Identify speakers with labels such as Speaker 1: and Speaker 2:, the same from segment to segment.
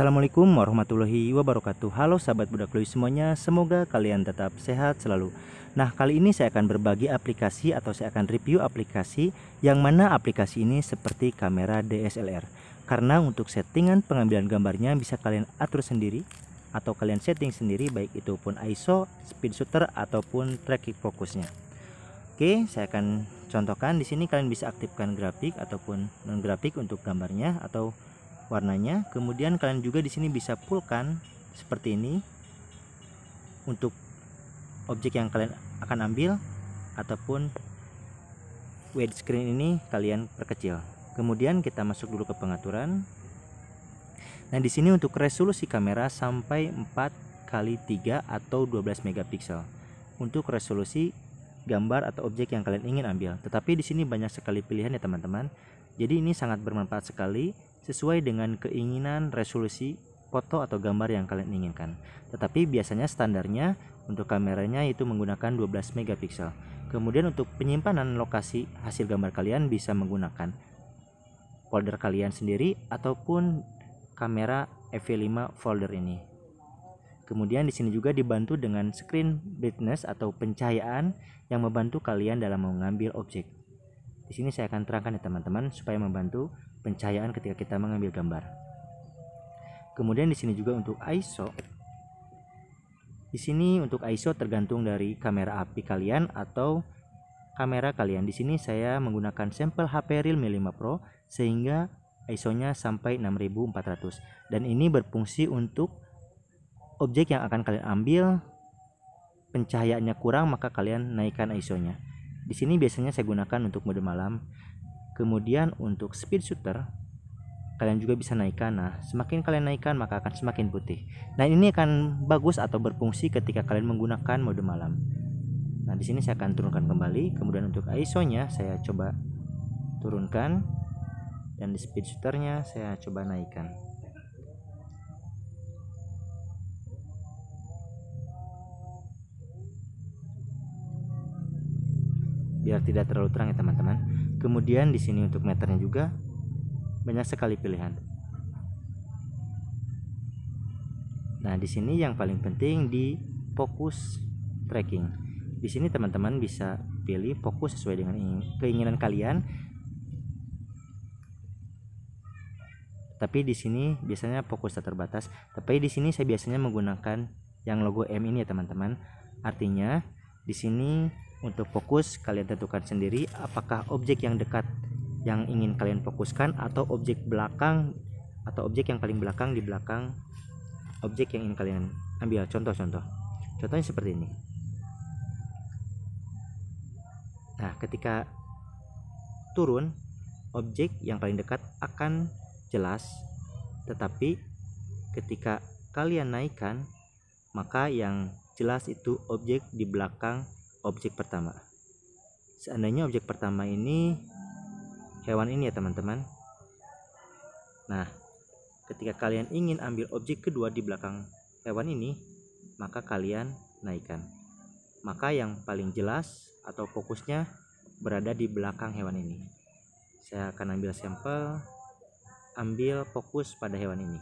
Speaker 1: Assalamualaikum warahmatullahi wabarakatuh Halo sahabat budak Lui semuanya Semoga kalian tetap sehat selalu Nah kali ini saya akan berbagi aplikasi Atau saya akan review aplikasi Yang mana aplikasi ini seperti kamera DSLR Karena untuk settingan pengambilan gambarnya Bisa kalian atur sendiri Atau kalian setting sendiri Baik itu pun ISO, speed shooter Ataupun tracking fokusnya Oke saya akan contohkan di sini kalian bisa aktifkan grafik Ataupun non grafik untuk gambarnya Atau warnanya. Kemudian kalian juga di sini bisa pulkan seperti ini untuk objek yang kalian akan ambil ataupun screen ini kalian perkecil. Kemudian kita masuk dulu ke pengaturan. Nah, di sini untuk resolusi kamera sampai 4 kali 3 atau 12 megapiksel untuk resolusi gambar atau objek yang kalian ingin ambil. Tetapi di sini banyak sekali pilihan ya teman-teman. Jadi ini sangat bermanfaat sekali sesuai dengan keinginan resolusi foto atau gambar yang kalian inginkan. Tetapi biasanya standarnya untuk kameranya itu menggunakan 12 megapiksel. Kemudian untuk penyimpanan lokasi hasil gambar kalian bisa menggunakan folder kalian sendiri ataupun kamera EV5 folder ini. Kemudian di sini juga dibantu dengan screen brightness atau pencahayaan yang membantu kalian dalam mengambil objek. Di sini saya akan terangkan ya teman-teman supaya membantu pencahayaan ketika kita mengambil gambar. Kemudian di sini juga untuk ISO. Di sini untuk ISO tergantung dari kamera api kalian atau kamera kalian. Di sini saya menggunakan sampel HP Realme 5 Pro sehingga ISO-nya sampai 6400 dan ini berfungsi untuk objek yang akan kalian ambil pencahayaannya kurang maka kalian naikkan ISO-nya. Di sini biasanya saya gunakan untuk mode malam. Kemudian untuk speed shooter kalian juga bisa naikkan. Nah, semakin kalian naikkan maka akan semakin putih. Nah, ini akan bagus atau berfungsi ketika kalian menggunakan mode malam. Nah, di sini saya akan turunkan kembali. Kemudian untuk ISO-nya saya coba turunkan dan di speed shooter nya saya coba naikkan. biar hmm. tidak terlalu terang ya teman-teman kemudian di sini untuk meternya juga banyak sekali pilihan nah di sini yang paling penting di fokus tracking di sini teman-teman bisa pilih fokus sesuai dengan keinginan kalian tapi di sini biasanya fokusnya terbatas tapi di sini saya biasanya menggunakan yang logo M ini ya teman-teman artinya di sini untuk fokus, kalian tentukan sendiri apakah objek yang dekat yang ingin kalian fokuskan atau objek belakang atau objek yang paling belakang di belakang objek yang ingin kalian ambil. Contoh-contoh. Contohnya seperti ini. Nah, ketika turun, objek yang paling dekat akan jelas, tetapi ketika kalian naikkan, maka yang jelas itu objek di belakang objek pertama. Seandainya objek pertama ini hewan ini ya teman-teman. Nah, ketika kalian ingin ambil objek kedua di belakang hewan ini, maka kalian naikkan. Maka yang paling jelas atau fokusnya berada di belakang hewan ini. Saya akan ambil sampel, ambil fokus pada hewan ini.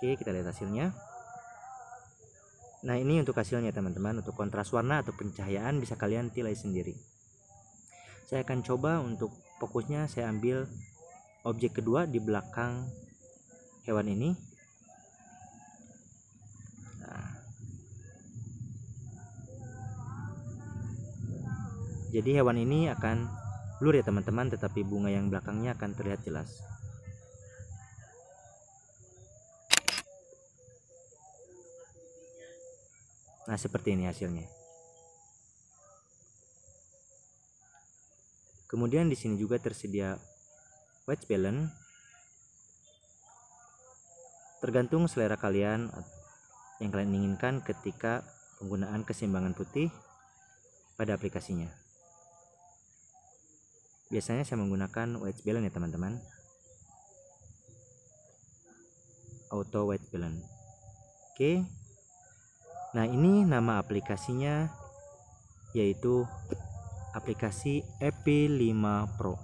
Speaker 1: Oke, kita lihat hasilnya. Nah, ini untuk hasilnya teman-teman. Untuk kontras warna atau pencahayaan bisa kalian tilai sendiri. Saya akan coba untuk fokusnya saya ambil objek kedua di belakang hewan ini. Nah. Jadi hewan ini akan blur ya teman-teman, tetapi bunga yang belakangnya akan terlihat jelas. Nah, seperti ini hasilnya. Kemudian di sini juga tersedia white balance. Tergantung selera kalian yang kalian inginkan ketika penggunaan keseimbangan putih pada aplikasinya. Biasanya saya menggunakan white balance ya teman-teman. Auto white balance. Oke. Okay. Nah, ini nama aplikasinya yaitu aplikasi EP5 Pro.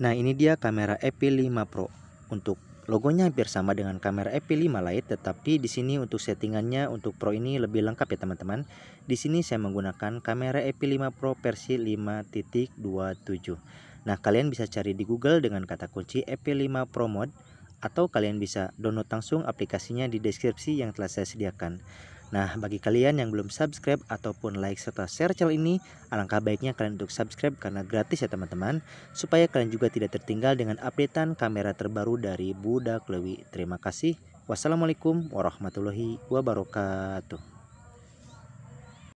Speaker 1: Nah, ini dia kamera EP5 Pro. Untuk logonya hampir sama dengan kamera EP5 Lite, tetapi di sini untuk settingannya untuk Pro ini lebih lengkap ya, teman-teman. Di sini saya menggunakan kamera EP5 Pro versi 5.27. Nah, kalian bisa cari di Google dengan kata kunci EP5 Pro Mode atau kalian bisa download langsung aplikasinya di deskripsi yang telah saya sediakan. Nah, bagi kalian yang belum subscribe ataupun like serta share channel ini, alangkah baiknya kalian untuk subscribe karena gratis ya teman-teman, supaya kalian juga tidak tertinggal dengan updatean kamera terbaru dari Budak Lewi. Terima kasih. Wassalamualaikum warahmatullahi wabarakatuh.